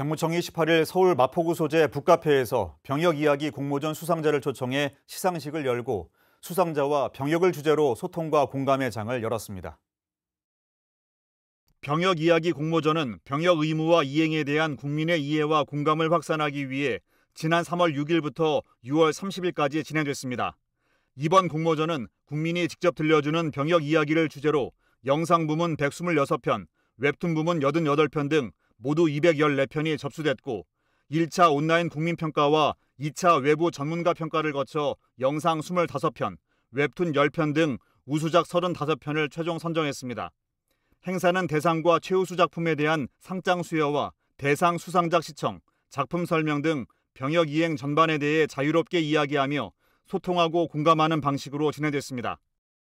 병무청이 18일 서울 마포구 소재 북카페에서 병역 이야기 공모전 수상자를 초청해 시상식을 열고 수상자와 병역을 주제로 소통과 공감의 장을 열었습니다. 병역 이야기 공모전은 병역 의무와 이행에 대한 국민의 이해와 공감을 확산하기 위해 지난 3월 6일부터 6월 30일까지 진행됐습니다. 이번 공모전은 국민이 직접 들려주는 병역 이야기를 주제로 영상 부문 126편, 웹툰 부문 88편 등 모두 214편이 접수됐고 1차 온라인 국민평가와 2차 외부 전문가 평가를 거쳐 영상 25편, 웹툰 10편 등 우수작 35편을 최종 선정했습니다. 행사는 대상과 최우수 작품에 대한 상장 수여와 대상 수상작 시청, 작품 설명 등 병역 이행 전반에 대해 자유롭게 이야기하며 소통하고 공감하는 방식으로 진행됐습니다.